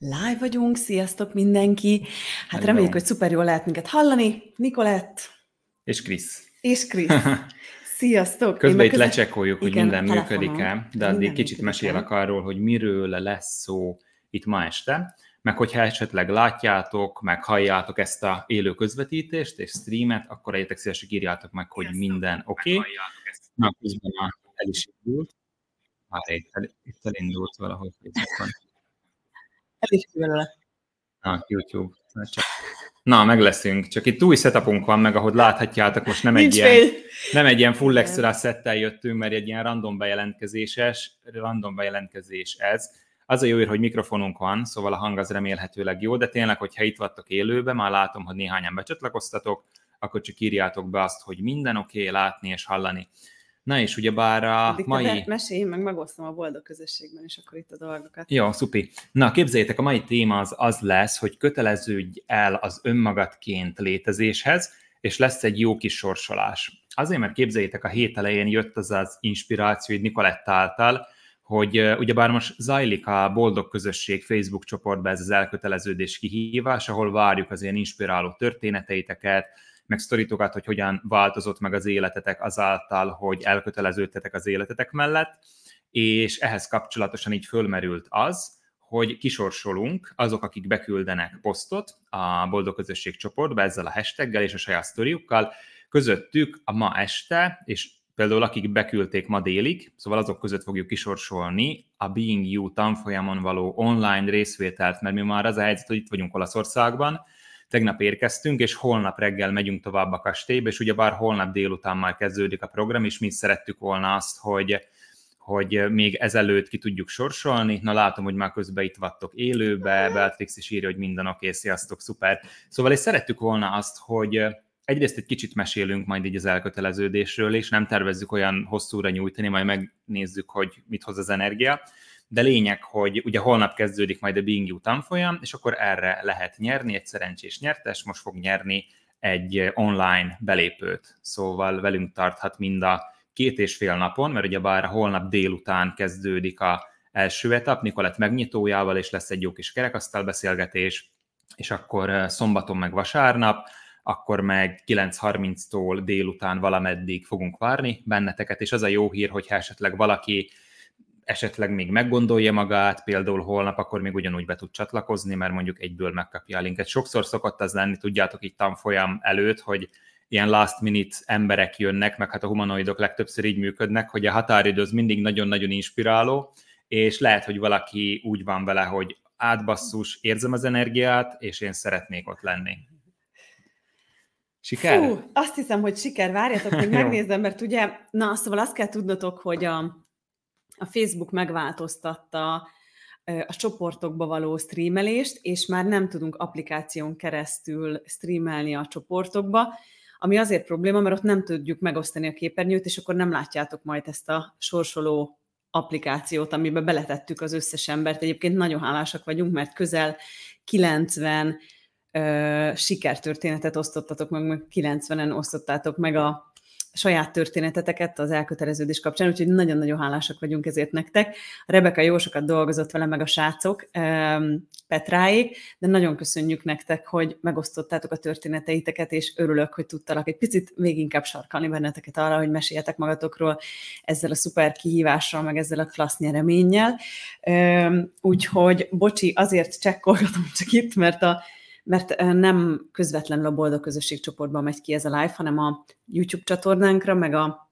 Live vagyunk, sziasztok mindenki! Hát Hello. reméljük, hogy szuper jól lehet minket hallani. Nikolett! És Krisz. És Krisz. Sziasztok! Közben itt közben... lecsekoljuk, hogy minden működik-e, de addig kicsit mesélek arról, hogy miről lesz szó itt ma este, meg hogyha esetleg látjátok, meg halljátok ezt a élő közvetítést és streamet, akkor egyetek szívesek írjátok meg, hogy Sziasztok. minden oké. Okay. Na, közben már el is indult. Már itt elindult valahogy. Facebookon is belőle. Na, YouTube. Na, csak... Na, meg leszünk. Csak itt új setupunk van, meg ahogy láthatjátok, most nem egy, ilyen, nem egy ilyen full extra szettel jöttünk, mert egy ilyen random bejelentkezéses, random bejelentkezés ez. Az a jó ír, hogy mikrofonunk van, szóval a hang az remélhetőleg jó, de tényleg, hogyha itt vattok élőben, már látom, hogy néhányan becsatlakoztatok, akkor csak írjátok be azt, hogy minden oké okay, látni és hallani. Na és ugyebár a Addig mai... Mesélj, meg megosztom a boldog közösségben, és akkor itt a dolgokat. Jó, szupi. Na, képzeljétek, a mai téma az az lesz, hogy köteleződj el az önmagadként létezéshez, és lesz egy jó kis sorsolás. Azért, mert képzeljétek, a hét elején jött az az inspiráció, hogy Nikoletta által, hogy ugyebár most zajlik a Boldog Közösség Facebook csoportban ez az elköteleződés kihívás, ahol várjuk az ilyen inspiráló történeteiteket, meg sztorítokat, hogy hogyan változott meg az életetek azáltal, hogy elköteleződtetek az életetek mellett, és ehhez kapcsolatosan így fölmerült az, hogy kisorsolunk azok, akik beküldenek posztot a Boldog Közösség csoportba ezzel a hashtaggel és a saját sztoriukkal, közöttük a ma este, és például akik beküldték ma délig, szóval azok között fogjuk kisorsolni a Being You tanfolyamon való online részvételt, mert mi már az a helyzet, hogy itt vagyunk Olaszországban, Tegnap érkeztünk, és holnap reggel megyünk tovább a kastélybe, és ugyebár holnap délután már kezdődik a program, és mi is szerettük volna azt, hogy hogy még ezelőtt ki tudjuk sorsolni. Na látom, hogy már közben itt vattok élőbe, mhm. Beatrix is írja, hogy minden oké, sziasztok, szuper. Szóval és szerettük volna azt, hogy eh, egyrészt egy kicsit mesélünk majd így az elköteleződésről, és nem tervezzük olyan hosszúra nyújtani, majd megnézzük, hogy mit hoz az energia de lényeg, hogy ugye holnap kezdődik majd a Being tanfolyam, és akkor erre lehet nyerni, egy szerencsés nyertes most fog nyerni egy online belépőt, szóval velünk tarthat mind a két és fél napon, mert ugye bár holnap délután kezdődik a első etap, Nikolett megnyitójával, és lesz egy jó kis kerekasztal beszélgetés, és akkor eh, szombaton meg vasárnap, akkor meg 9.30-tól délután valameddig fogunk várni benneteket, és az a jó hír, hogyha esetleg valaki esetleg még meggondolja magát, például holnap, akkor még ugyanúgy be tud csatlakozni, mert mondjuk egyből megkapja a linket. Sokszor szokott az lenni, tudjátok, itt tanfolyam előtt, hogy ilyen last minute emberek jönnek, meg hát a humanoidok legtöbbször így működnek, hogy a határidő az mindig nagyon-nagyon inspiráló, és lehet, hogy valaki úgy van vele, hogy átbasszus, érzem az energiát, és én szeretnék ott lenni. Siker? Fú, azt hiszem, hogy siker. Várjatok, hogy megnézem, mert ugye, na szóval azt kell tudnotok, hogy a, a Facebook megváltoztatta a csoportokba való streamelést, és már nem tudunk applikáción keresztül streamelni a csoportokba, ami azért probléma, mert ott nem tudjuk megosztani a képernyőt, és akkor nem látjátok majd ezt a sorsoló applikációt, amiben beletettük az összes embert. Egyébként nagyon hálásak vagyunk, mert közel 90 ö, sikertörténetet osztottatok meg, meg 90-en osztottátok meg a saját történeteteket az elköteleződés kapcsán, úgyhogy nagyon-nagyon hálásak vagyunk ezért nektek. A Rebeka jó sokat dolgozott vele, meg a srácok Petráig, de nagyon köszönjük nektek, hogy megosztottátok a történeteiteket, és örülök, hogy tudtalak egy picit még inkább sarkalni benneteket arra, hogy meséljetek magatokról ezzel a szuper kihívással, meg ezzel a klassz nyereménnyel. Úgyhogy, bocsi, azért csekkolgatom csak itt, mert a mert nem közvetlenül a Boldog Közösség csoportban megy ki ez a live, hanem a YouTube csatornánkra, meg a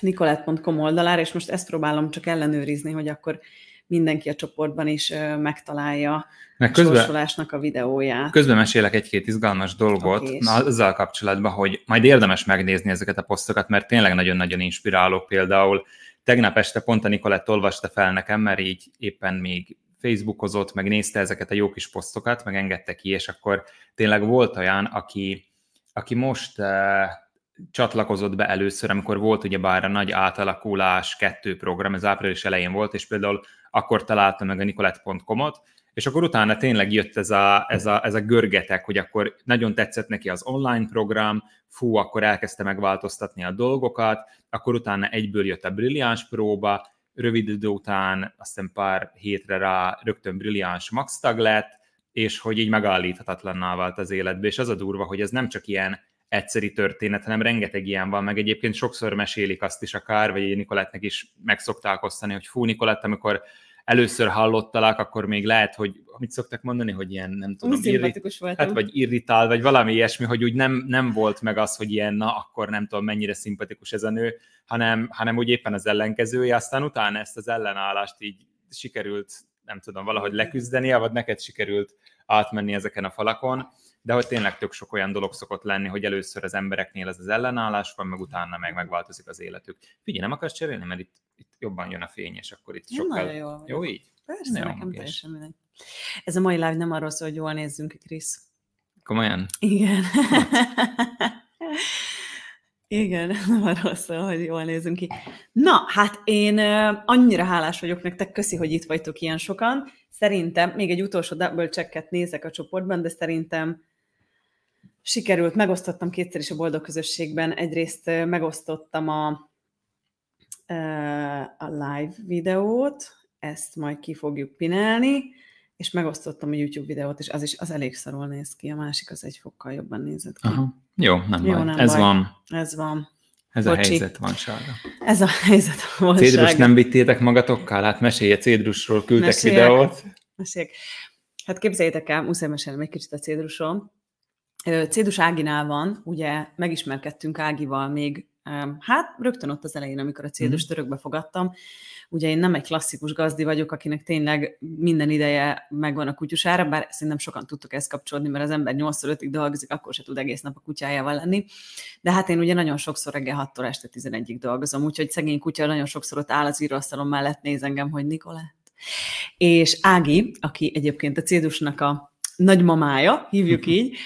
nikolett.com oldalára, és most ezt próbálom csak ellenőrizni, hogy akkor mindenki a csoportban is megtalálja meg közben, a sorsolásnak a videóját. Közben mesélek egy-két izgalmas dolgot okay, na, azzal kapcsolatban, hogy majd érdemes megnézni ezeket a posztokat, mert tényleg nagyon-nagyon inspiráló például. Tegnap este pont a Nikolett olvasta fel nekem, mert így éppen még facebookozott, meg nézte ezeket a jó kis posztokat, meg engedte ki, és akkor tényleg volt olyan, aki, aki most uh, csatlakozott be először, amikor volt ugye bár a nagy átalakulás kettő program, ez április elején volt, és például akkor találta meg a nikolett.com-ot, és akkor utána tényleg jött ez a, ez, a, ez a görgetek, hogy akkor nagyon tetszett neki az online program, fú, akkor elkezdte megváltoztatni a dolgokat, akkor utána egyből jött a brilliáns próba, rövid idő után, aztán pár hétre rá rögtön brilliáns Max Tag lett, és hogy így megállíthatatlanná vált az életbe, és az a durva, hogy ez nem csak ilyen egyszeri történet, hanem rengeteg ilyen van, meg egyébként sokszor mesélik azt is akár, vagy Nikolettnek is megszokták osztani, hogy fú Nikolett, amikor először hallottalak, akkor még lehet, hogy mit szoktak mondani, hogy ilyen, nem tudom, irrit, hát, vagy irritál, vagy valami ilyesmi, hogy úgy nem, nem volt meg az, hogy ilyen, na, akkor nem tudom, mennyire szimpatikus ez a nő, hanem, hanem úgy éppen az ellenkezője, aztán utána ezt az ellenállást így sikerült, nem tudom, valahogy leküzdeni, vagy neked sikerült átmenni ezeken a falakon de hogy tényleg tök sok olyan dolog szokott lenni, hogy először az embereknél ez az ellenállás van, meg utána meg megváltozik az életük. Figyelj, nem akarsz cserélni, mert itt, itt jobban jön a fény, és akkor itt sokkal... sokkal... Jó, jó így? Persze, jó, nekem teljesen mindegy. Ez a mai live nem arról szól, hogy jól nézzünk Krisz. Komolyan? Igen. Igen, nem arról szól, hogy jól nézünk ki. Na, hát én annyira hálás vagyok nektek, köszi, hogy itt vagytok ilyen sokan. Szerintem, még egy utolsó double checket nézek a csoportban, de szerintem sikerült, megosztottam kétszer is a Boldog Közösségben, egyrészt megosztottam a, a live videót, ezt majd ki fogjuk pinelni, és megosztottam a YouTube videót, és az is az elég szarul néz ki, a másik az egy fokkal jobban nézett ki. Aha. Jó, nem Jó, baj. Nem Ez baj. van. Ez van. Ez Bocsi. a helyzet van, Sárga. Ez a helyzet van, Cédrus nem vittétek magatokkal? Hát mesélj a Cédrusról, küldtek Meséljek. videót. Meséljek. Hát képzeljétek el, muszáj mesélnem egy kicsit a Cédrusról. Cédus Áginál van, ugye megismerkedtünk Ágival még, hát rögtön ott az elején, amikor a Cédus mm. törökbe fogadtam, ugye én nem egy klasszikus gazdi vagyok, akinek tényleg minden ideje megvan a kutyusára, bár szerintem sokan tudtok ezt kapcsolni, mert az ember 8 5 dolgozik, akkor se tud egész nap a kutyájával lenni. De hát én ugye nagyon sokszor reggel 6-tól este 11-ig dolgozom, úgyhogy szegény kutya nagyon sokszor ott áll az íróasztalom mellett, néz engem, hogy Nikolett. És Ági, aki egyébként a Cédusnak a nagymamája, hívjuk mhm. így,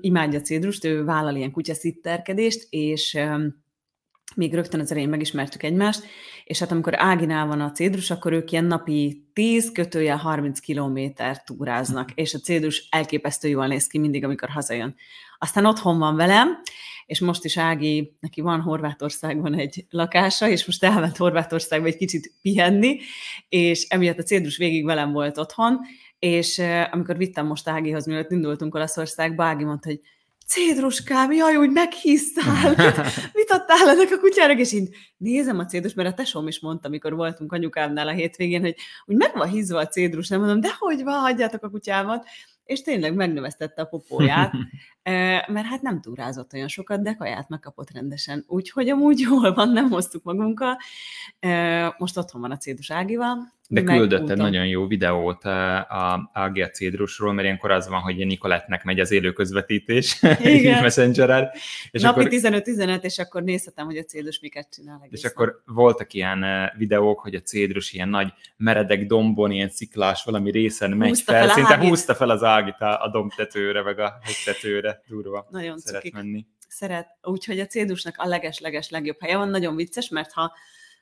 imádja Cédrust, ő vállal ilyen kutyaszitterkedést, és még rögtön az elején megismertük egymást, és hát amikor Áginál van a Cédrus, akkor ők ilyen napi 10 kötője 30 kilométer túráznak, mhm. és a Cédrus elképesztő jól néz ki mindig, amikor hazajön. Aztán otthon van velem, és most is Ági, neki van Horvátországban egy lakása, és most elment Horvátországba egy kicsit pihenni, és emiatt a Cédrus végig velem volt otthon, és amikor vittem most Ágihoz, mielőtt indultunk Olaszországba, Ági mondta, hogy cédruskám, jaj, úgy meghisztál, mit adtál ennek a kutyának, és így nézem a cédrus, mert a tesóm is mondta, amikor voltunk anyukámnál a hétvégén, hogy úgy meg van hízva a cédrus, nem mondom, de hogy van, hagyjátok a kutyámat, és tényleg megnövesztette a popóját, mert hát nem túrázott olyan sokat, de kaját megkapott rendesen. Úgyhogy amúgy jól van, nem hoztuk magunkkal. Most otthon van a cédus Ágival, de küldött egy nagyon jó videót a, a Gia Cédrusról, mert ilyenkor az van, hogy Nikolettnek megy az élő közvetítés Igen. messengeren. És Napi 15-15, és akkor nézhetem, hogy a Cédrus miket csinál. Egészen. És akkor voltak ilyen eh, videók, hogy a Cédrus ilyen nagy meredek dombon, ilyen sziklás valami részen megy húzta fel, fel szinte húzta fel az ágit a, a dombtetőre meg a hegytetőre durva. Nagyon Szeret cukik. menni. Szeret, úgyhogy a Cédrusnak a leges-leges legjobb helye van, nagyon vicces, mert ha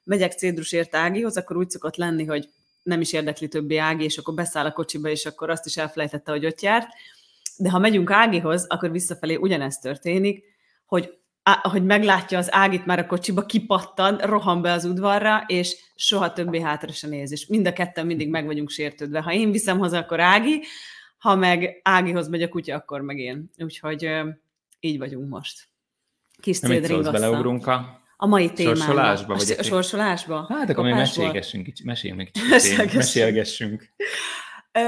megyek Cédrusért Ágihoz, akkor úgy szokott lenni, hogy nem is érdekli többi Ági, és akkor beszáll a kocsiba, és akkor azt is elfelejtette, hogy ott járt. De ha megyünk Ágihoz, akkor visszafelé ugyanezt történik, hogy ahogy hogy meglátja az Ágit már a kocsiba, kipattan, rohan be az udvarra, és soha többé hátra se néz. És mind a ketten mindig meg vagyunk sértődve. Ha én viszem haza, akkor Ági, ha meg Ágihoz megy a kutya, akkor meg én. Úgyhogy így vagyunk most. Kis Nem, a mai témában. Sorsolásba? Vagy a sorsolásba. Hát akkor még mesélgessünk, kicsit, meséljünk meg kicsit, mesélgessünk. Ö,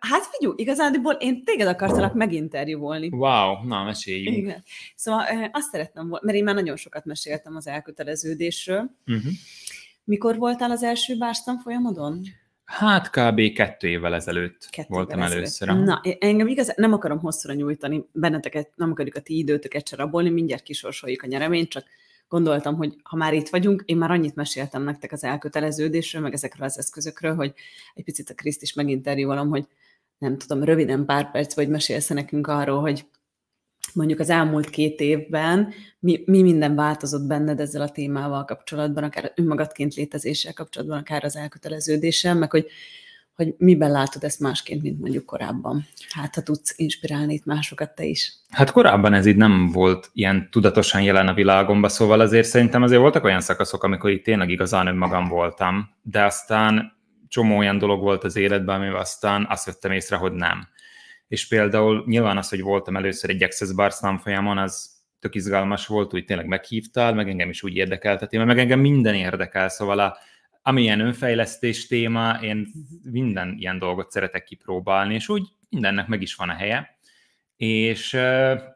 hát figyelj, igazából én téged akartalak meginterjúvolni. Wow, na meséljünk. Igen. Szóval ö, azt szeretném, mert én már nagyon sokat meséltem az elköteleződésről. Uh-huh. Mikor voltál az első bárstam folyamodon? Hát kb. kettő évvel ezelőtt kettő voltam évvel először. Na, engem igazán nem akarom hosszúra nyújtani, benneteket nem akarjuk a ti időtöket se rabolni, mindjárt kisorsoljuk a nyereményt, csak gondoltam, hogy ha már itt vagyunk, én már annyit meséltem nektek az elköteleződésről, meg ezekről az eszközökről, hogy egy picit a Kriszt is meginterjúolom, hogy nem tudom, röviden pár perc, vagy mesélsz nekünk arról, hogy mondjuk az elmúlt két évben mi, mi minden változott benned ezzel a témával kapcsolatban, akár önmagadként létezéssel kapcsolatban, akár az elköteleződéssel, meg hogy hogy miben látod ezt másként, mint mondjuk korábban? Hát, ha tudsz inspirálni itt másokat te is. Hát korábban ez így nem volt ilyen tudatosan jelen a világomban, szóval azért szerintem azért voltak olyan szakaszok, amikor itt tényleg igazán önmagam voltam, de aztán csomó olyan dolog volt az életben, amivel aztán azt vettem észre, hogy nem. És például nyilván az, hogy voltam először egy Access Bars folyamon, az tök izgalmas volt, úgy tényleg meghívtál, meg engem is úgy érdekelteti, mert meg engem minden érdekel, szóval a amilyen önfejlesztés téma, én minden ilyen dolgot szeretek kipróbálni, és úgy mindennek meg is van a helye. És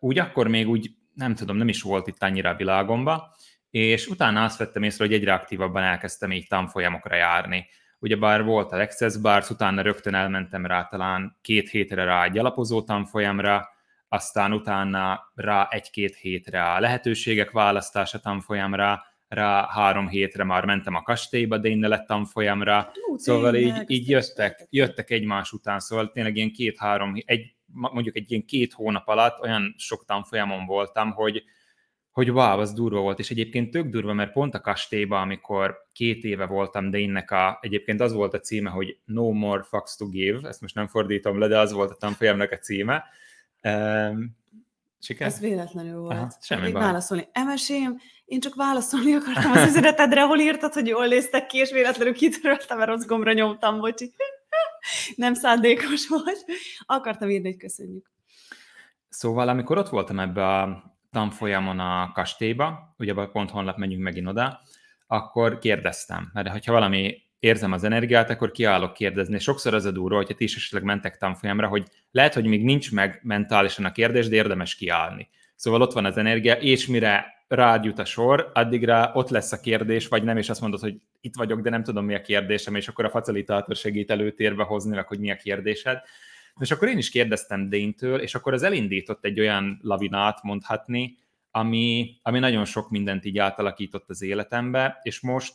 úgy akkor még úgy, nem tudom, nem is volt itt annyira a világomba, és utána azt vettem észre, hogy egyre aktívabban elkezdtem így tanfolyamokra járni. Ugyebár volt a Lexus Bars, utána rögtön elmentem rá talán két hétre rá egy alapozó tanfolyamra, aztán utána rá egy-két hétre a lehetőségek választása tanfolyamra, rá három hétre már mentem a kastélyba, de innen lettem folyamra. Ú, szóval így, így jöttek, jöttek egymás után, szóval tényleg ilyen két-három, egy, mondjuk egy ilyen két hónap alatt olyan sok tanfolyamon voltam, hogy, hogy wow, az durva volt, és egyébként tök durva, mert pont a kastélyba, amikor két éve voltam, de innek a, egyébként az volt a címe, hogy No More Fucks to Give, ezt most nem fordítom le, de az volt a tanfolyamnak a címe, Siker? Ez véletlenül volt. Aha, semmi baj. Válaszolni. Emesém, én csak válaszolni akartam az üzenetedre, hol írtad, hogy jól néztek ki, és véletlenül kitöröltem, mert rossz gombra nyomtam, bocsi. Nem szándékos volt. Akartam írni, hogy köszönjük. Szóval, amikor ott voltam ebbe a tanfolyamon a kastélyba, ugye pont honlap menjünk megint oda, akkor kérdeztem, mert ha valami érzem az energiát, akkor kiállok kérdezni. Sokszor az a durva, hogyha ti is esetleg mentek tanfolyamra, hogy lehet, hogy még nincs meg mentálisan a kérdés, de érdemes kiállni. Szóval ott van az energia, és mire rád jut a sor, addigra ott lesz a kérdés, vagy nem, és azt mondod, hogy itt vagyok, de nem tudom, mi a kérdésem, és akkor a facilitátor segít előtérbe hozni, meg, hogy mi a kérdésed. És akkor én is kérdeztem Déntől, és akkor az elindított egy olyan lavinát, mondhatni, ami, ami nagyon sok mindent így átalakított az életembe, és most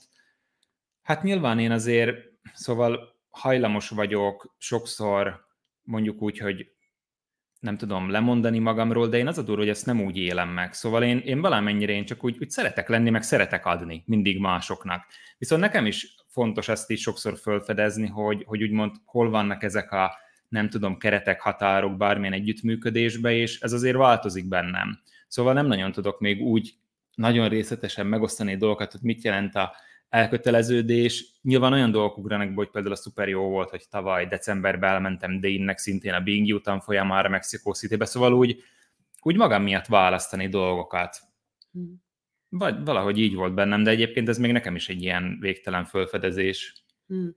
Hát nyilván én azért, szóval hajlamos vagyok sokszor mondjuk úgy, hogy nem tudom lemondani magamról, de én az a durva, hogy ezt nem úgy élem meg. Szóval én, én valamennyire én csak úgy, úgy szeretek lenni, meg szeretek adni mindig másoknak. Viszont nekem is fontos ezt is sokszor felfedezni, hogy, hogy úgymond hol vannak ezek a nem tudom, keretek, határok bármilyen együttműködésbe, és ez azért változik bennem. Szóval nem nagyon tudok még úgy nagyon részletesen megosztani dolgokat, hogy mit jelent a elköteleződés. Nyilván olyan dolgok ugranak be, hogy például a szuper jó volt, hogy tavaly decemberben elmentem Dane-nek szintén a Bing után folyamára Mexikó City-be, szóval úgy, úgy magam miatt választani dolgokat. Hm. Vagy valahogy így volt bennem, de egyébként ez még nekem is egy ilyen végtelen fölfedezés. Hmm.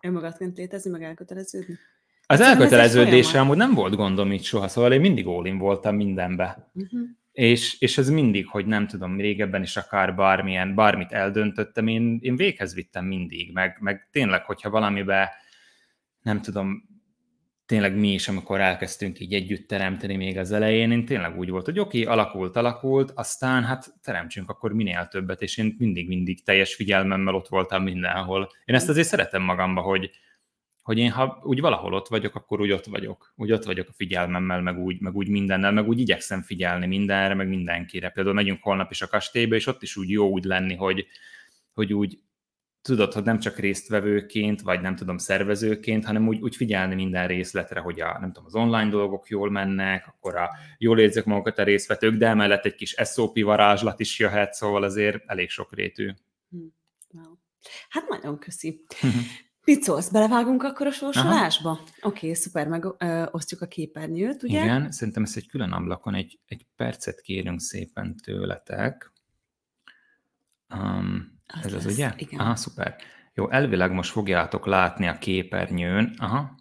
Önmagadként létezni, meg elköteleződni? Az hát elköteleződésem, hogy nem volt gondom itt soha, szóval én mindig ólin voltam mindenbe. Uh-huh és, és ez mindig, hogy nem tudom, régebben is akár bármilyen, bármit eldöntöttem, én, én véghez vittem mindig, meg, meg tényleg, hogyha valamibe, nem tudom, tényleg mi is, amikor elkezdtünk így együtt teremteni még az elején, én tényleg úgy volt, hogy oké, okay, alakult, alakult, aztán hát teremtsünk akkor minél többet, és én mindig-mindig teljes figyelmemmel ott voltam mindenhol. Én ezt azért szeretem magamba, hogy, hogy én ha úgy valahol ott vagyok, akkor úgy ott vagyok. Úgy ott vagyok a figyelmemmel, meg úgy, meg úgy mindennel, meg úgy igyekszem figyelni mindenre, meg mindenkire. Például megyünk holnap is a kastélybe, és ott is úgy jó úgy lenni, hogy, hogy úgy tudod, hogy nem csak résztvevőként, vagy nem tudom, szervezőként, hanem úgy, úgy figyelni minden részletre, hogy a, nem tudom, az online dolgok jól mennek, akkor a, jól érzek magukat a részvetők, de emellett egy kis SOP varázslat is jöhet, szóval azért elég sokrétű. Hm. Hát nagyon köszi. Picolsz, belevágunk akkor a sorsolásba? Oké, okay, szuper, megosztjuk a képernyőt, ugye? Igen, szerintem ezt egy külön ablakon, egy, egy percet kérünk szépen tőletek. Um, az ez lesz, az, ugye? Igen. Aha, szuper. Jó, elvileg most fogjátok látni a képernyőn. Aha.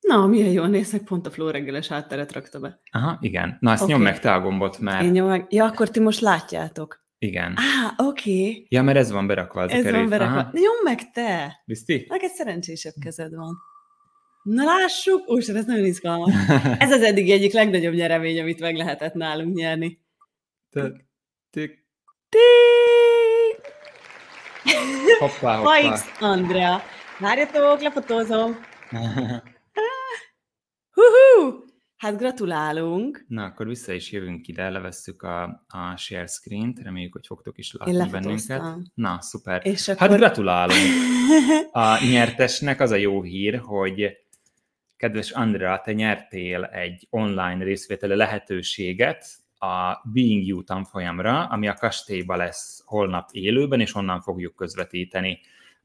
Na, milyen jól nézek, pont a Fló reggeles hátteret rakta be. Aha, igen. Na, ezt okay. nyom meg te a gombot, mert... Én nyom meg. Ja, akkor ti most látjátok. Igen. Á, oké. Okay. Ja, mert ez van berakva az ez a kerék. van berakva. Aha. meg te! Bizti? Neked szerencsésebb kezed van. Na lássuk! Úristen, ez nagyon izgalmas. Ez az eddig egyik legnagyobb nyeremény, amit meg lehetett nálunk nyerni. Tök, tök, Hoppá, hoppá. Faix Andrea. Várjatok, lefotózom. Hú-hú! Hát gratulálunk! Na, akkor vissza is jövünk ide, levesszük a, a share screen-t, reméljük, hogy fogtok is látni Én bennünket. Na, szuper! És hát akkor... Hát gratulálunk! A nyertesnek az a jó hír, hogy kedves Andrea, te nyertél egy online részvételi lehetőséget a Being You tanfolyamra, ami a kastélyban lesz holnap élőben, és onnan fogjuk közvetíteni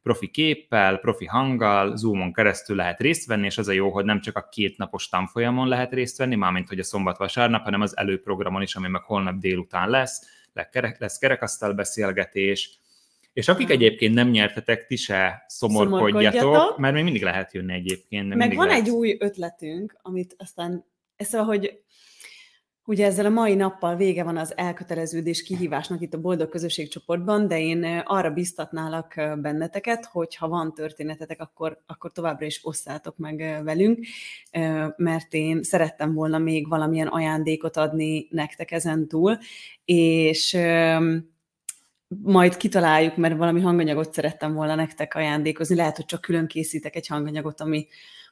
profi képpel, profi hanggal, zoomon keresztül lehet részt venni, és az a jó, hogy nem csak a két napos tanfolyamon lehet részt venni, mármint hogy a szombat-vasárnap, hanem az előprogramon is, ami meg holnap délután lesz, lesz kerekasztal beszélgetés, és akik egyébként nem nyertetek, ti se szomorkodjatok, szomorkodjatok mert még mindig lehet jönni egyébként. Meg van lehet. egy új ötletünk, amit aztán Szóval, hogy Ugye ezzel a mai nappal vége van az elköteleződés kihívásnak itt a Boldog Közösség csoportban, de én arra biztatnálak benneteket, hogy ha van történetetek, akkor, akkor továbbra is osszátok meg velünk, mert én szerettem volna még valamilyen ajándékot adni nektek ezen túl, és majd kitaláljuk, mert valami hanganyagot szerettem volna nektek ajándékozni, lehet, hogy csak külön készítek egy hanganyagot, ami,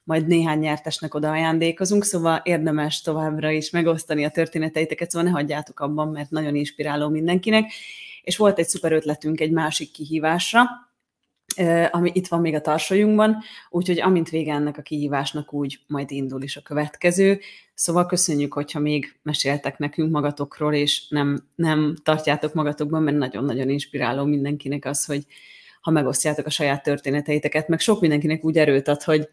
majd néhány nyertesnek oda ajándékozunk, szóval érdemes továbbra is megosztani a történeteiteket, szóval ne hagyjátok abban, mert nagyon inspiráló mindenkinek. És volt egy szuper ötletünk egy másik kihívásra, ami itt van még a tarsolyunkban, úgyhogy amint vége ennek a kihívásnak, úgy majd indul is a következő. Szóval köszönjük, hogyha még meséltek nekünk magatokról, és nem, nem tartjátok magatokban, mert nagyon-nagyon inspiráló mindenkinek az, hogy ha megosztjátok a saját történeteiteket, meg sok mindenkinek úgy erőt ad, hogy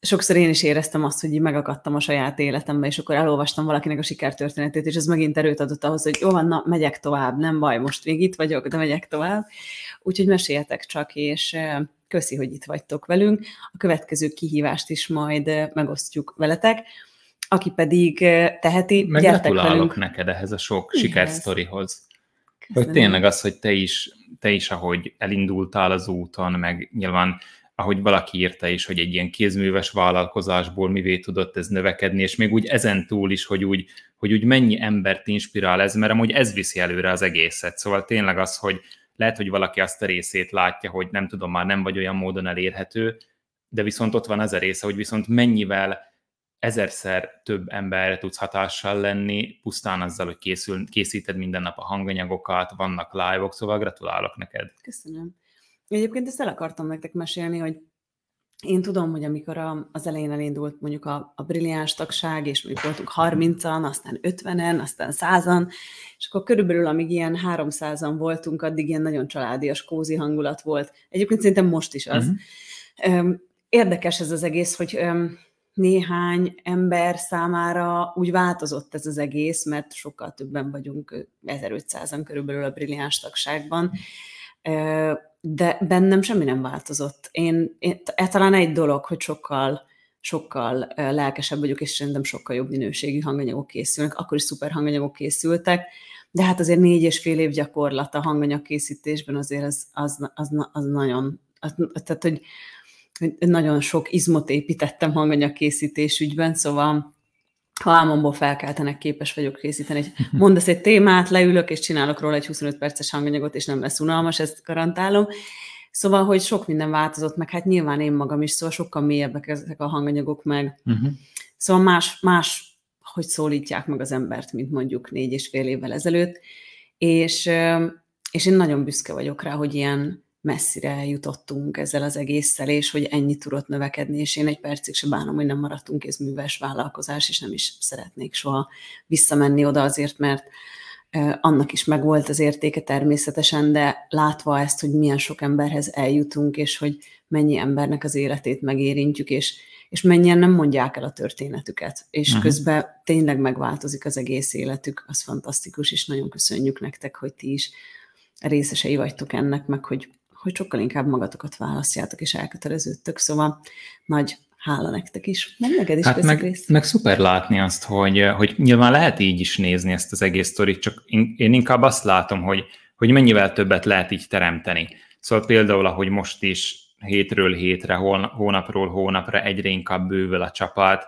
sokszor én is éreztem azt, hogy megakadtam a saját életembe, és akkor elolvastam valakinek a sikertörténetét, és ez megint erőt adott ahhoz, hogy jó van, na, megyek tovább, nem baj, most még itt vagyok, de megyek tovább. Úgyhogy meséljetek csak, és köszi, hogy itt vagytok velünk. A következő kihívást is majd megosztjuk veletek. Aki pedig teheti, Meg gyertek velünk. neked ehhez a sok sikersztorihoz. Köszönöm. Hogy tényleg az, hogy te is, te is, ahogy elindultál az úton, meg nyilván ahogy valaki írta is, hogy egy ilyen kézműves vállalkozásból mivé tudott ez növekedni, és még úgy ezen túl is, hogy úgy, hogy úgy mennyi embert inspirál ez, mert amúgy ez viszi előre az egészet. Szóval tényleg az, hogy lehet, hogy valaki azt a részét látja, hogy nem tudom, már nem vagy olyan módon elérhető, de viszont ott van az a része, hogy viszont mennyivel ezerszer több emberre tudsz hatással lenni, pusztán azzal, hogy készül, készíted minden nap a hanganyagokat, vannak live-ok, szóval gratulálok neked. Köszönöm. Egyébként ezt el akartam nektek mesélni, hogy én tudom, hogy amikor az elején elindult mondjuk a, a brilliáns tagság, és mondjuk voltunk 30-an, aztán 50-en, aztán 100-an, és akkor körülbelül amíg ilyen 300-an voltunk, addig ilyen nagyon családias, kózi hangulat volt. Egyébként szerintem most is az. Uh-huh. Érdekes ez az egész, hogy néhány ember számára úgy változott ez az egész, mert sokkal többen vagyunk, 1500-an körülbelül a brilliáns tagságban de bennem semmi nem változott. Én, én e, talán egy dolog, hogy sokkal sokkal lelkesebb vagyok, és szerintem sokkal jobb minőségű hanganyagok készülnek, akkor is szuper hanganyagok készültek, de hát azért négy és fél év gyakorlat a készítésben azért az, az, az, az nagyon, az, tehát hogy, hogy nagyon sok izmot építettem készítés ügyben, szóval ha álmomból felkeltenek, képes vagyok készíteni. Egy, mondasz egy témát, leülök, és csinálok róla egy 25 perces hanganyagot, és nem lesz unalmas, ezt garantálom. Szóval, hogy sok minden változott, meg hát nyilván én magam is, szóval sokkal mélyebbek ezek a hanganyagok meg. Uh-huh. Szóval más, más, hogy szólítják meg az embert, mint mondjuk négy és fél évvel ezelőtt. És, és én nagyon büszke vagyok rá, hogy ilyen, messzire jutottunk ezzel az egésszel, és hogy ennyi tudott növekedni, és én egy percig se bánom, hogy nem maradtunk ez műves vállalkozás, és nem is szeretnék soha visszamenni oda azért, mert annak is megvolt az értéke természetesen, de látva ezt, hogy milyen sok emberhez eljutunk, és hogy mennyi embernek az életét megérintjük, és, és mennyien nem mondják el a történetüket, és uh-huh. közben tényleg megváltozik az egész életük, az fantasztikus, és nagyon köszönjük nektek, hogy ti is részesei vagytok ennek, meg hogy hogy sokkal inkább magatokat választjátok és elköteleződtök, szóval nagy hála nektek is, Nem neked is hát meg, meg szuper látni azt, hogy, hogy nyilván lehet így is nézni ezt az egész sztorit, csak én inkább azt látom, hogy, hogy mennyivel többet lehet így teremteni. Szóval például, ahogy most is hétről hétre, hónapról hónapra egyre inkább bővül a csapat,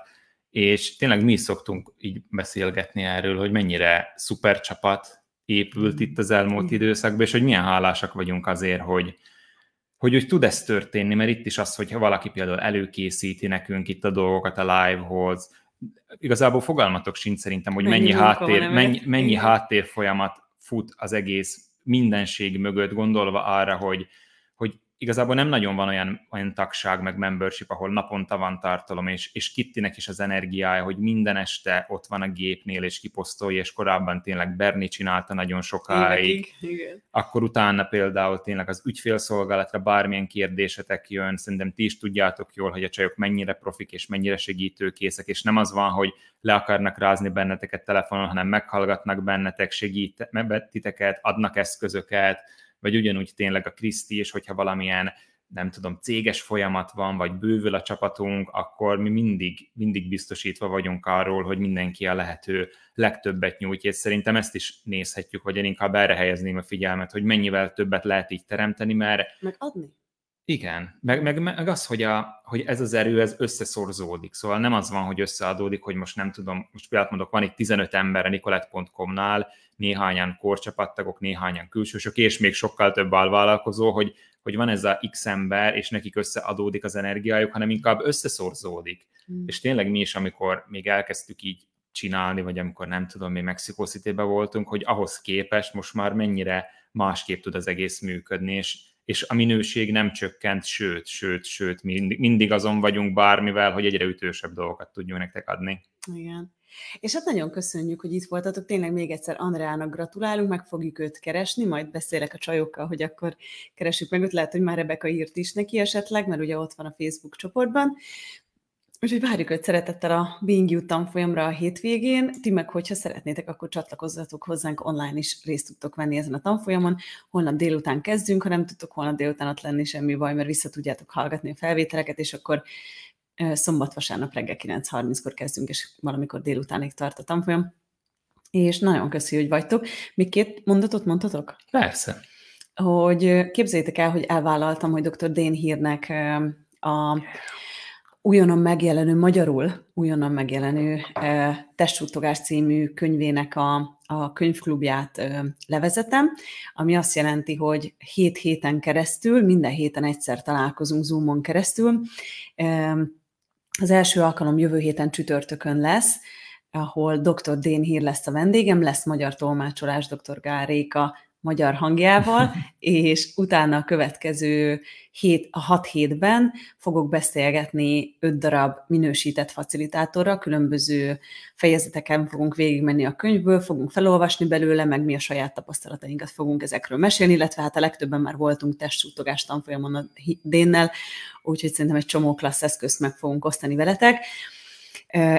és tényleg mi is szoktunk így beszélgetni erről, hogy mennyire szuper csapat, épült mm. itt az elmúlt mm. időszakban, és hogy milyen hálásak vagyunk azért, hogy, hogy úgy tud ez történni, mert itt is az, hogyha valaki például előkészíti nekünk itt a dolgokat a live-hoz, igazából fogalmatok sincs szerintem, hogy mennyi, mennyi háttér, van, mennyi, mennyi háttér folyamat fut az egész mindenség mögött, gondolva arra, hogy igazából nem nagyon van olyan, olyan tagság, meg membership, ahol naponta van tartalom, és, és Kittinek is az energiája, hogy minden este ott van a gépnél, és kiposztolja, és korábban tényleg Berni csinálta nagyon sokáig. Akkor utána például tényleg az ügyfélszolgálatra bármilyen kérdésetek jön, szerintem ti is tudjátok jól, hogy a csajok mennyire profik, és mennyire segítőkészek, és nem az van, hogy le akarnak rázni benneteket telefonon, hanem meghallgatnak bennetek, segít, titeket, adnak eszközöket, vagy ugyanúgy tényleg a Kriszti, és hogyha valamilyen nem tudom, céges folyamat van, vagy bővül a csapatunk, akkor mi mindig, mindig biztosítva vagyunk arról, hogy mindenki a lehető legtöbbet nyújtja, és szerintem ezt is nézhetjük, vagy én inkább erre helyezném a figyelmet, hogy mennyivel többet lehet így teremteni, mert... Meg adni. Igen, meg, meg, meg az, hogy, a, hogy ez az erő ez összeszorzódik, szóval nem az van, hogy összeadódik, hogy most nem tudom, most például mondok, van itt 15 ember a nikolett.com-nál, néhányan korcsapattagok, néhányan külsősök, és még sokkal több alvállalkozó, hogy, hogy van ez a x ember, és nekik összeadódik az energiájuk, hanem inkább összeszorzódik. Mm. És tényleg mi is, amikor még elkezdtük így csinálni, vagy amikor nem tudom, mi Mexico voltunk, hogy ahhoz képest most már mennyire másképp tud az egész működni, és és a minőség nem csökkent, sőt, sőt, sőt, mindig, mindig azon vagyunk bármivel, hogy egyre ütősebb dolgokat tudjunk nektek adni. Igen. És hát nagyon köszönjük, hogy itt voltatok. Tényleg még egyszer Andreának gratulálunk, meg fogjuk őt keresni, majd beszélek a csajokkal, hogy akkor keresjük. meg őt. Lehet, hogy már Rebeka írt is neki esetleg, mert ugye ott van a Facebook csoportban. Úgyhogy várjuk őt szeretettel a Being You tanfolyamra a hétvégén. Ti meg, hogyha szeretnétek, akkor csatlakozzatok hozzánk, online is részt tudtok venni ezen a tanfolyamon. Holnap délután kezdünk, ha nem tudtok holnap délután ott lenni, semmi baj, mert vissza tudjátok hallgatni a felvételeket, és akkor szombat-vasárnap reggel 9.30-kor kezdünk, és valamikor délutánig tart a tanfolyam. És nagyon köszi, hogy vagytok. Még két mondatot mondhatok? Persze. Hogy képzeljétek el, hogy elvállaltam, hogy dr. Dén hírnek a újonnan megjelenő, magyarul újonnan megjelenő Testsuttogás című könyvének a, a könyvklubját levezetem, ami azt jelenti, hogy hét héten keresztül, minden héten egyszer találkozunk Zoomon keresztül. Az első alkalom jövő héten csütörtökön lesz, ahol dr. Dén Hír lesz a vendégem, lesz magyar tolmácsolás dr. Gáréka magyar hangjával, és utána a következő hét, a hat hétben fogok beszélgetni öt darab minősített facilitátorra, különböző fejezeteken fogunk végigmenni a könyvből, fogunk felolvasni belőle, meg mi a saját tapasztalatainkat fogunk ezekről mesélni, illetve hát a legtöbben már voltunk testsútogás tanfolyamon a Dénnel, úgyhogy szerintem egy csomó klassz eszközt meg fogunk osztani veletek.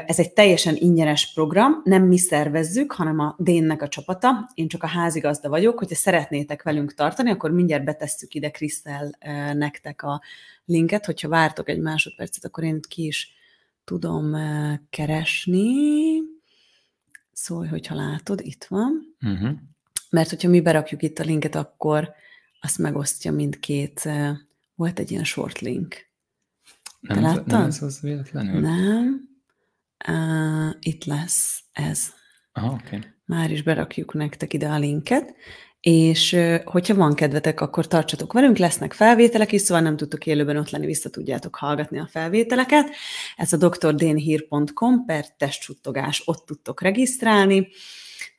Ez egy teljesen ingyenes program, nem mi szervezzük, hanem a Dénnek a csapata. Én csak a házigazda vagyok, hogyha szeretnétek velünk tartani, akkor mindjárt betesszük ide Krisztel nektek a linket, hogyha vártok egy másodpercet, akkor én ki is tudom keresni. Szóval, hogyha látod, itt van. Uh-huh. Mert hogyha mi berakjuk itt a linket, akkor azt megosztja mindkét, volt egy ilyen short link. Nem, Nem ez az véletlenül? Nem itt lesz ez. Aha, okay. Már is berakjuk nektek ide a linket, és hogyha van kedvetek, akkor tartsatok velünk, lesznek felvételek is, szóval nem tudtok élőben ott lenni, vissza tudjátok hallgatni a felvételeket. Ez a drdénhír.com per testcsuttogás, ott tudtok regisztrálni.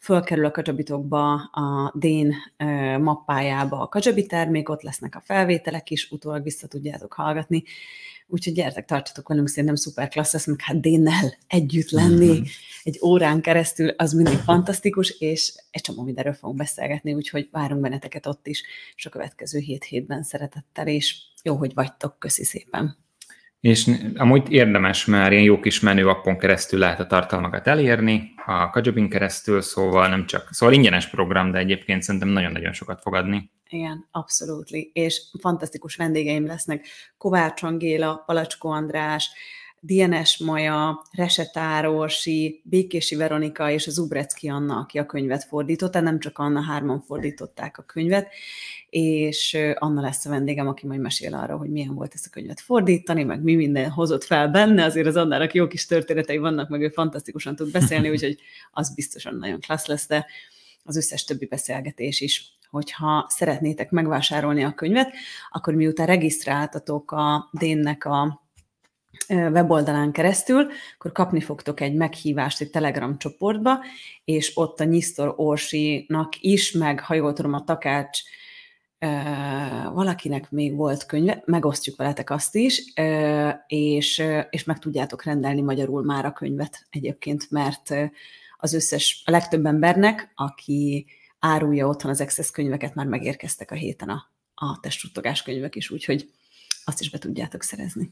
Fölkerül a kacsabitokba a Dén mappájába a kacsabi termék, ott lesznek a felvételek is, utólag vissza tudjátok hallgatni úgyhogy gyertek, tartsatok velünk, szerintem szuper klassz lesz, meg hát Dénnel együtt lenni mm-hmm. egy órán keresztül, az mindig fantasztikus, és egy csomó mindenről fogunk beszélgetni, úgyhogy várunk benneteket ott is, és a következő hét hétben szeretettel, és jó, hogy vagytok, köszi szépen! És amúgy érdemes mert ilyen jó kis menő appon keresztül lehet a tartalmakat elérni, a Kajobin keresztül, szóval nem csak, szóval ingyenes program, de egyébként szerintem nagyon-nagyon sokat fogadni. Igen, abszolút. És fantasztikus vendégeim lesznek. Kovács Angéla, Palacskó András, Dienes Maja, Resetárosi, Békési Veronika és az Ubrecki Anna, aki a könyvet fordította, nem csak Anna, hárman fordították a könyvet, és Anna lesz a vendégem, aki majd mesél arra, hogy milyen volt ezt a könyvet fordítani, meg mi minden hozott fel benne, azért az Annának jó kis történetei vannak, meg ő fantasztikusan tud beszélni, úgyhogy az biztosan nagyon klassz lesz, de az összes többi beszélgetés is hogyha szeretnétek megvásárolni a könyvet, akkor miután regisztráltatok a Dénnek a weboldalán keresztül, akkor kapni fogtok egy meghívást egy Telegram csoportba, és ott a Nyisztor Orsinak is, meg ha jól tudom, a Takács valakinek még volt könyve, megosztjuk veletek azt is, és, és meg tudjátok rendelni magyarul már a könyvet egyébként, mert az összes, a legtöbb embernek, aki árulja otthon az Excess könyveket, már megérkeztek a héten a, a testsuttogás könyvek is, úgyhogy azt is be tudjátok szerezni.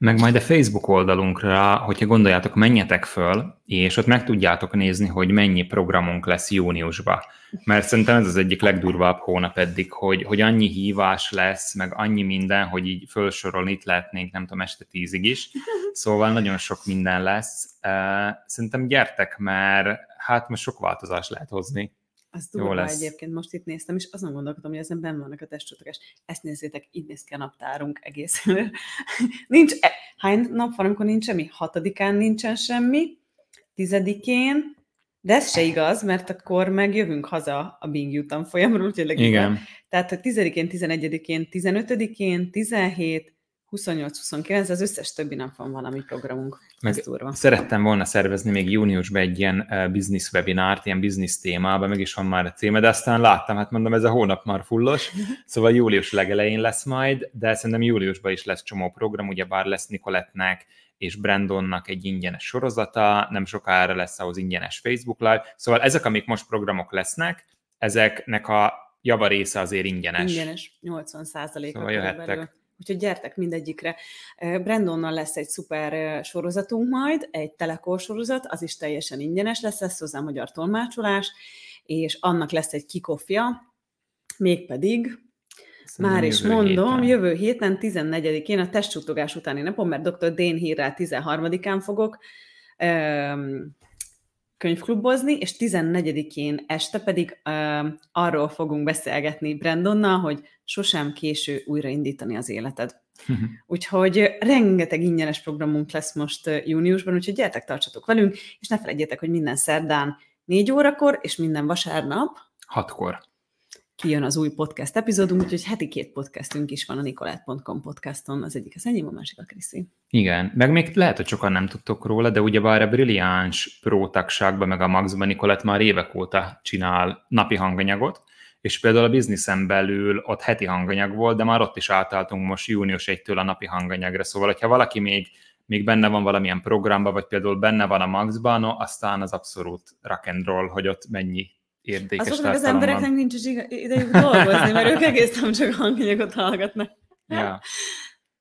Meg majd a Facebook oldalunkra, hogyha gondoljátok, menjetek föl, és ott meg tudjátok nézni, hogy mennyi programunk lesz júniusban. Mert szerintem ez az egyik legdurvább hónap eddig, hogy, hogy annyi hívás lesz, meg annyi minden, hogy így felsorolni itt lehetnénk, nem tudom, este tízig is. Szóval nagyon sok minden lesz. Szerintem gyertek, mert hát most sok változás lehet hozni. Az durva lesz. egyébként, most itt néztem, és azon gondolkodom, hogy ezen benne vannak a testcsontokás. Ezt nézzétek, így néz ki a naptárunk egész. nincs, e- hány nap van, amikor nincs semmi? Hatodikán nincsen semmi, tizedikén, de ez se igaz, mert akkor meg jövünk haza a Bing folyamról, úgyhogy Igen. Tehát, hogy tizedikén, tizenegyedikén, tizenötödikén, tizenhét. 17, 28-29, az összes többi nap van valami programunk. Meg Ez durva. Szerettem volna szervezni még júniusban egy ilyen eh, business webinárt, ilyen business témában, meg is van már a címe, de aztán láttam, hát mondom, ez a hónap már fullos, szóval július legelején lesz majd, de szerintem júliusban is lesz csomó program, ugye bár lesz Nikoletnek és Brandonnak egy ingyenes sorozata, nem sokára lesz ahhoz ingyenes Facebook Live, szóval ezek, amik most programok lesznek, ezeknek a java része azért ingyenes. Ingyenes, 80 százalék. Szóval jöhettek. Belül Úgyhogy gyertek mindegyikre. Brandonnal lesz egy szuper sorozatunk majd, egy telekor sorozat, az is teljesen ingyenes lesz, lesz hozzá magyar tolmácsolás, és annak lesz egy kikofja, mégpedig Szerintem Már is mondom, héten. jövő héten 14-én a testcsutogás utáni napon, mert dr. Dén hírrel 13-án fogok öm, könyvklubozni, és 14-én este pedig öm, arról fogunk beszélgetni Brandonnal, hogy sosem késő újraindítani az életed. Mhm. Úgyhogy rengeteg ingyenes programunk lesz most júniusban, úgyhogy gyertek, tartsatok velünk, és ne felejtjétek, hogy minden szerdán 4 órakor, és minden vasárnap 6-kor kijön az új podcast epizódunk, úgyhogy heti két podcastünk is van a nikolát.com podcaston, az egyik az enyém, a másik a Kriszi. Igen, meg még lehet, hogy sokan nem tudtok róla, de ugye bár a brilliáns prótagságban, meg a Maxban Nikolát már évek óta csinál napi hanganyagot, és például a bizniszen belül ott heti hanganyag volt, de már ott is átálltunk most június 1-től a napi hanganyagra, szóval ha valaki még, még benne van valamilyen programba, vagy például benne van a Maxban, no, aztán az abszolút rock and roll, hogy ott mennyi érdekes Azoknak az embereknek van. nincs is idejük dolgozni, mert ők egész nem csak hanganyagot hallgatnak. Ja.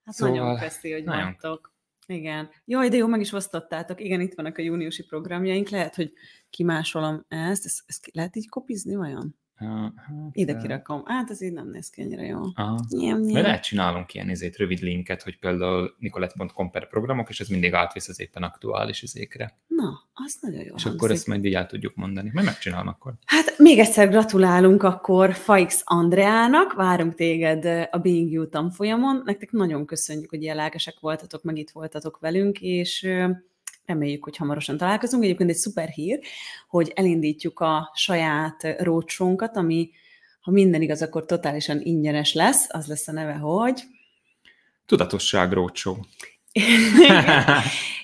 Hát szóval, nagyon köszi, hogy nagyon. mondtok. Igen. Jaj, de jó, meg is osztottátok. Igen, itt vannak a júniusi programjaink. Lehet, hogy kimásolom ezt. Ezt, ezt lehet így kopizni vajon? Hát, hát, Ide kirakom. Hát ez így nem néz ki ennyire jól. Mert lehet csinálunk ilyen izét, rövid linket, hogy például nicolette.com per programok, és ez mindig átvisz az éppen aktuális izékre. Na, az nagyon jó. És hangzik. akkor ezt majd így el tudjuk mondani. Majd megcsinálom akkor. Hát még egyszer gratulálunk akkor Faix Andreának, várunk téged a Being You tanfolyamon. Nektek nagyon köszönjük, hogy ilyen lelkesek voltatok, meg itt voltatok velünk, és reméljük, hogy hamarosan találkozunk. Egyébként egy szuper hír, hogy elindítjuk a saját rócsónkat, ami, ha minden igaz, akkor totálisan ingyenes lesz. Az lesz a neve, hogy... Tudatosság rócsó.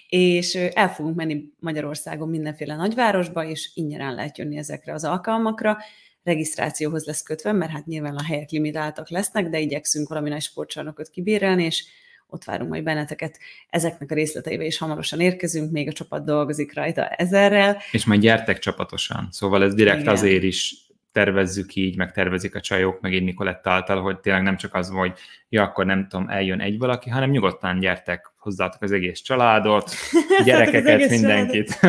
és el fogunk menni Magyarországon mindenféle nagyvárosba, és ingyen lehet jönni ezekre az alkalmakra. Regisztrációhoz lesz kötve, mert hát nyilván a helyek limitáltak lesznek, de igyekszünk valami nagy sportcsarnokot kibérelni, és ott várunk majd benneteket. Ezeknek a részleteivel is hamarosan érkezünk, még a csapat dolgozik rajta ezerrel. És majd gyertek csapatosan, szóval ez direkt Igen. azért is tervezzük így, meg tervezik a csajok, meg én Nikolett által, hogy tényleg nem csak az, hogy ja, akkor nem tudom, eljön egy valaki, hanem nyugodtan gyertek, hozzátok az egész családot, gyerekeket, egész mindenkit.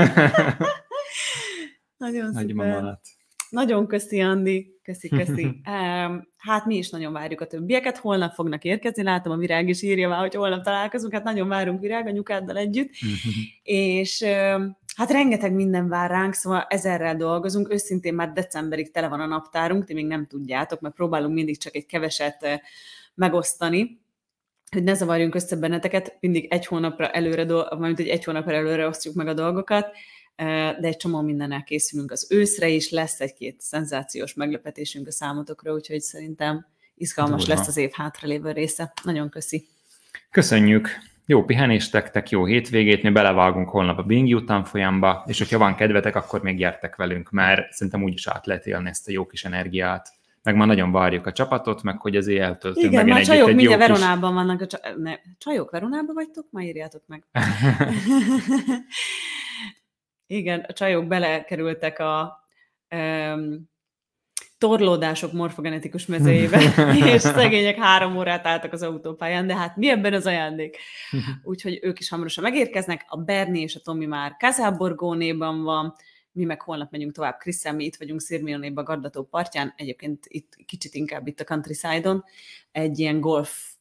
Nagyon Nagy szuper. Nagy nagyon köszi, Andi. Köszi, köszi. hát mi is nagyon várjuk a többieket, holnap fognak érkezni, látom a Virág is írja már, hogy holnap találkozunk, hát nagyon várunk Virág a nyukáddal együtt, és hát rengeteg minden vár ránk, szóval ezerrel dolgozunk, őszintén már decemberig tele van a naptárunk, ti még nem tudjátok, mert próbálunk mindig csak egy keveset eh, megosztani, hogy ne zavarjunk össze benneteket, mindig egy hónapra előre, mármint egy, egy hónapra előre osztjuk meg a dolgokat, de egy csomó mindennel készülünk az őszre és lesz egy-két szenzációs meglepetésünk a számotokra, úgyhogy szerintem izgalmas Durva. lesz az év hátralévő része. Nagyon köszi. Köszönjük! Jó pihenést tektek, jó hétvégét, mi belevágunk holnap a Bingy után folyamba, és hogyha van kedvetek, akkor még gyertek velünk, mert szerintem úgyis át lehet élni ezt a jó kis energiát meg már nagyon várjuk a csapatot, meg hogy azért eltöltünk Igen, megint már csajok egy mindjárt kis... Veronában vannak. A csa... ne, csajok Veronában vagytok? Ma írjátok meg. Igen, a csajok belekerültek a um, torlódások morfogenetikus mezőjébe, és szegények három órát álltak az autópályán, de hát mi ebben az ajándék? Úgyhogy ők is hamarosan megérkeznek, a Berni és a Tomi már Kazáborgónéban van, mi meg holnap megyünk tovább Krisszel, mi itt vagyunk a Gardató partján, egyébként itt kicsit inkább itt a countryside-on, egy ilyen golf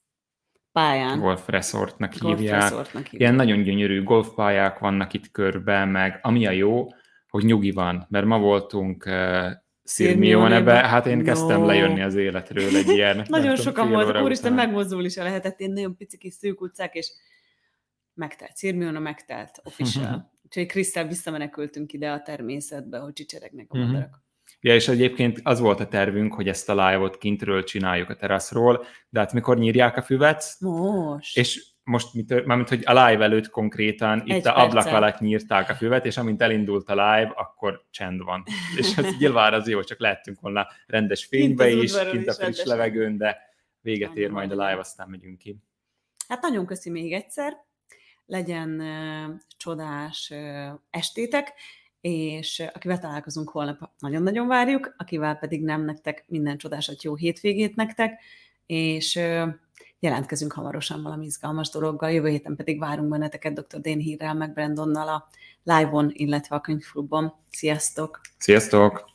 pályán. Golf resortnak golf hívják. Resortnak hívják. Ilyen nagyon gyönyörű golfpályák vannak itt körbe, meg ami a jó, hogy nyugi van, mert ma voltunk uh, eh, Szirmionebe, hát én no. kezdtem lejönni az életről egy ilyen. nagyon sokan voltak, úristen, megmozdul is lehetett, én nagyon pici kis szűk utcák, és megtelt, Szirmiona megtelt, official. Úgyhogy Krisztel visszamenekültünk ide a természetbe, hogy csicseregnek a mhm. madarak. Ja, és egyébként az volt a tervünk, hogy ezt a live-ot kintről csináljuk a teraszról, de hát mikor nyírják a füvet? Most. És most, mármint, hogy a live előtt konkrétan Egy itt a ablak alatt nyírták a füvet, és amint elindult a live, akkor csend van. És ez nyilván az jó, csak lehetünk volna rendes fénybe kint is, kint a friss levegőn, de véget ér majd a live, aztán megyünk ki. Hát nagyon köszi még egyszer, legyen uh, csodás uh, estétek, és eh, akivel találkozunk holnap, nagyon-nagyon várjuk, akivel pedig nem nektek minden csodásat jó hétvégét nektek, és jelentkezünk hamarosan valami izgalmas dologgal, jövő héten pedig várunk benneteket dr. Dén hírrel, meg Brandonnal a live-on, illetve a könyvklubban. Sziasztok! Sziasztok!